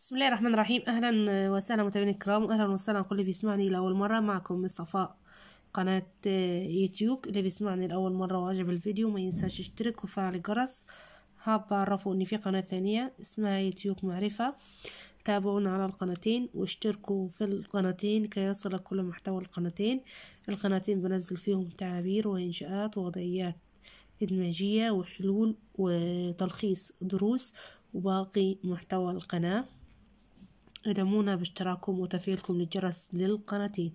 بسم الله الرحمن الرحيم اهلا وسهلا متابعينا الكرام واهلا وسهلا كل اللي بيسمعني لاول مره معكم من صفاء قناه يوتيوب اللي بيسمعني لاول مره وعجب الفيديو ما ينساش يشترك وفعل الجرس حابه اعرفوا ان في قناه ثانيه اسمها يوتيوب معرفه تابعونا على القناتين واشتركوا في القناتين كي يصلك كل محتوى القناتين القناتين بنزل فيهم تعابير وانشاءات ووضعيات إدماجية وحلول وتلخيص دروس وباقي محتوى القناة ادعمونا باشتراككم وتفعيلكم للجرس للقناتين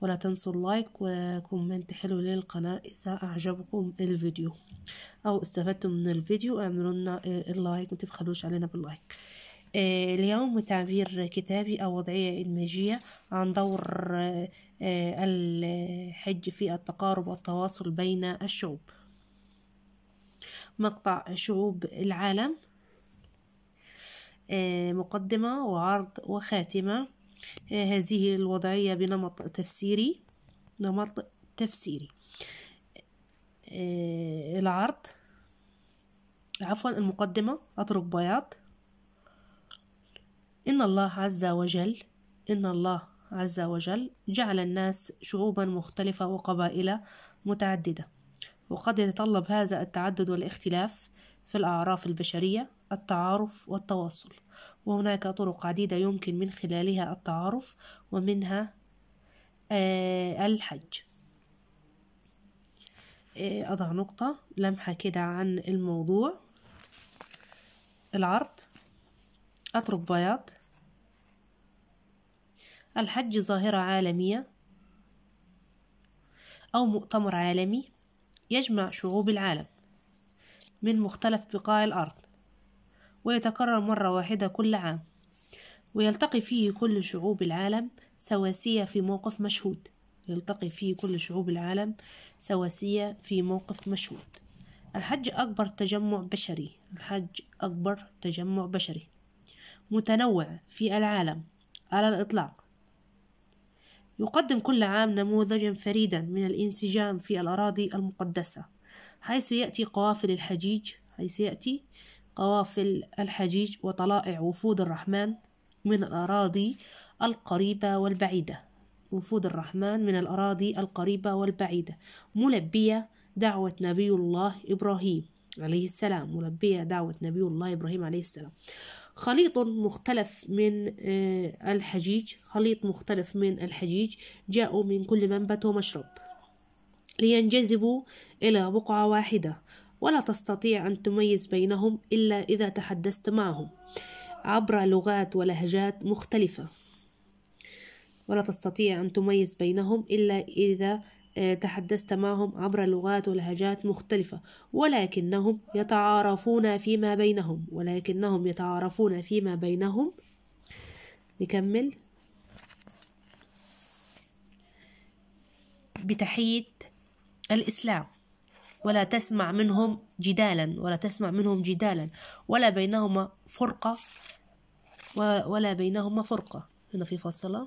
ولا تنسوا اللايك وكومنت حلو للقناة إذا أعجبكم الفيديو أو استفدتم من الفيديو اعملوا لنا اللايك متبخلوش علينا باللايك آه، اليوم تعبير كتابي أو وضعية إدماجية عن دور آه، الحج في التقارب والتواصل بين الشعوب مقطع شعوب العالم آه، مقدمة وعرض وخاتمة آه، هذه الوضعية بنمط تفسيري نمط تفسيري آه، العرض عفوا المقدمة أترك بياض إن الله عز وجل إن الله عز وجل جعل الناس شعوبا مختلفة وقبائل متعددة وقد يتطلب هذا التعدد والاختلاف في الأعراف البشرية التعارف والتواصل وهناك طرق عديدة يمكن من خلالها التعارف ومنها آه، الحج آه، أضع نقطة لمحة كده عن الموضوع العرض أترك بياض الحج ظاهرة عالمية أو مؤتمر عالمي يجمع شعوب العالم من مختلف بقاع الأرض ويتكرر مرة واحدة كل عام ويلتقي فيه كل شعوب العالم سواسية في موقف مشهود يلتقي فيه كل شعوب العالم سواسية في موقف مشهود الحج أكبر تجمع بشري الحج أكبر تجمع بشري متنوع في العالم على الإطلاق يقدم كل عام نموذجا فريدا من الانسجام في الأراضي المقدسة حيث يأتي قوافل الحجيج حيث يأتي قوافل الحجيج وطلائع وفود الرحمن من الأراضي القريبة والبعيدة وفود الرحمن من الأراضي القريبة والبعيدة ملبية دعوة نبي الله إبراهيم عليه السلام ملبية دعوة نبي الله إبراهيم عليه السلام خليط مختلف من آه، الحجيج خليط مختلف من الحجيج جاءوا من كل منبت ومشرب لينجذبوا إلى بقعة واحدة ولا تستطيع أن تميز بينهم إلا إذا تحدثت معهم عبر لغات ولهجات مختلفة ولا تستطيع أن تميز بينهم إلا إذا آه، تحدثت معهم عبر لغات ولهجات مختلفة ولكنهم يتعارفون فيما بينهم ولكنهم يتعارفون فيما بينهم نكمل بتحية الإسلام ولا تسمع منهم جدالا ولا تسمع منهم جدالا ولا بينهما فرقة ولا بينهما فرقة هنا في فصلة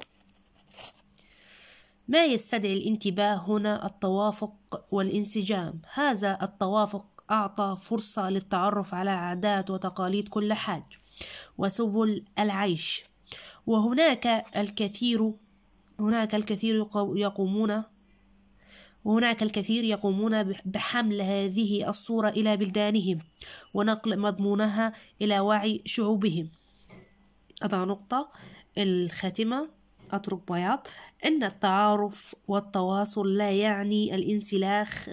ما يستدعي الانتباه هنا التوافق والانسجام هذا التوافق أعطى فرصة للتعرف على عادات وتقاليد كل حاج وسبل العيش وهناك الكثير هناك الكثير يقومون وهناك الكثير يقومون بحمل هذه الصورة إلى بلدانهم ونقل مضمونها إلى وعي شعوبهم أضع نقطة الخاتمة أترك بياض أن التعارف والتواصل لا يعني الانسلاخ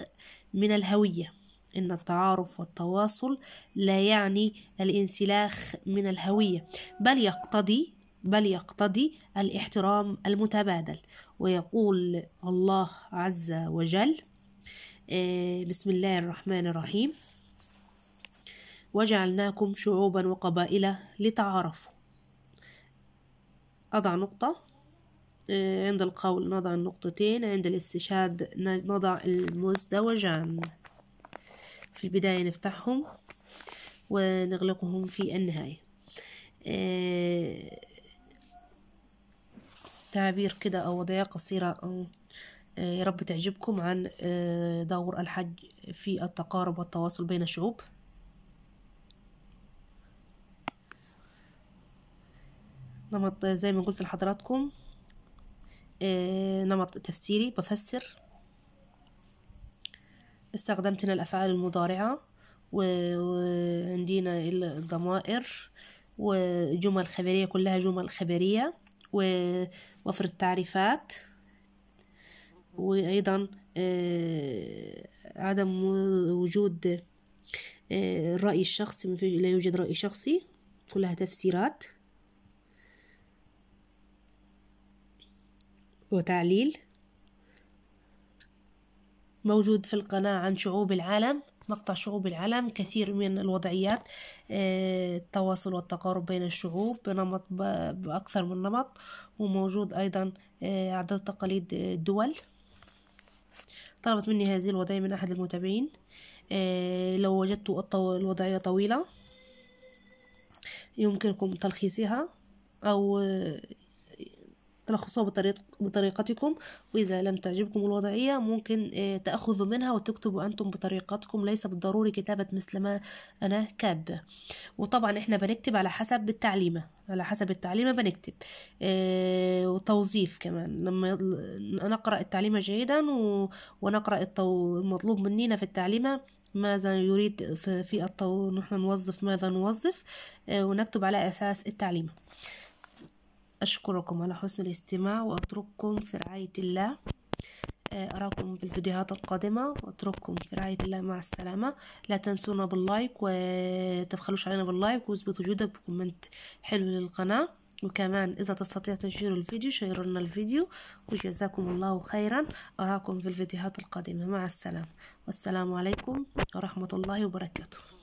من الهوية أن التعارف والتواصل لا يعني الانسلاخ من الهوية بل يقتضي بل يقتضي الاحترام المتبادل ويقول الله عز وجل آه، بسم الله الرحمن الرحيم وجعلناكم شعوبا وقبائل لتعارفوا أضع نقطة آه، عند القول نضع النقطتين عند الاستشهاد نضع المزدوجان في البداية نفتحهم ونغلقهم في النهاية آه، تعابير كده أو وضعية قصيرة آه، يا رب تعجبكم عن آه، دور الحج في التقارب والتواصل بين الشعوب نمط زي ما قلت لحضراتكم آه، نمط تفسيري بفسر استخدمت هنا الأفعال المضارعة وعندينا الضمائر وجمل خبرية كلها جمل خبرية ووفر التعريفات وأيضا آه، عدم وجود الرأي آه، الشخصي لا يوجد رأي شخصي كلها تفسيرات وتعليل موجود في القناة عن شعوب العالم نقطة شعوب العالم كثير من الوضعيات آه، التواصل والتقارب بين الشعوب بنمط بأكثر من نمط وموجود أيضا آه، عدد تقاليد الدول طلبت مني هذه الوضعية من أحد المتابعين آه، لو وجدت الوضعية طويلة يمكنكم تلخيصها أو تلخصوها بطريق بطريقتكم وإذا لم تعجبكم الوضعية ممكن آه، تأخذوا منها وتكتبوا أنتم بطريقتكم ليس بالضروري كتابة مثل ما أنا كاتبة وطبعا إحنا بنكتب على حسب التعليمة على حسب التعليمة بنكتب آه، وتوظيف كمان لما نقرأ التعليمة جيدا ونقرأ المطلوب منينا في التعليمة ماذا يريد في, الطو... نحن نوظف ماذا نوظف آه، ونكتب على أساس التعليمة أشكركم على حسن الاستماع وأترككم في رعاية الله آه، أراكم في الفيديوهات القادمة وأترككم في رعاية الله مع السلامة لا تنسونا باللايك وتبخلوش علينا باللايك واثبتوا وجودك بكومنت حلو للقناة وكمان إذا تستطيع تنشير الفيديو شيروا لنا الفيديو وجزاكم الله خيرا أراكم في الفيديوهات القادمة مع السلامة والسلام عليكم ورحمة الله وبركاته